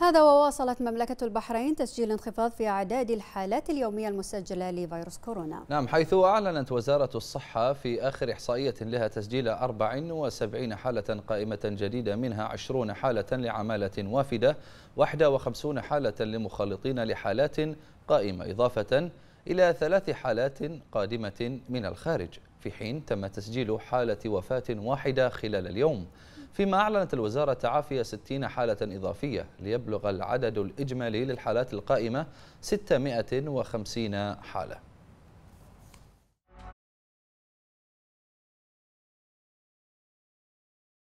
هذا وواصلت مملكة البحرين تسجيل انخفاض في أعداد الحالات اليومية المسجلة لفيروس كورونا نعم حيث أعلنت وزارة الصحة في آخر إحصائية لها تسجيل 74 حالة قائمة جديدة منها 20 حالة لعمالة وافدة 51 حالة لمخالطين لحالات قائمة إضافة إلى ثلاث حالات قادمة من الخارج في حين تم تسجيل حالة وفاة واحدة خلال اليوم فيما أعلنت الوزارة تعافي 60 حالة إضافية ليبلغ العدد الإجمالي للحالات القائمة 650 حالة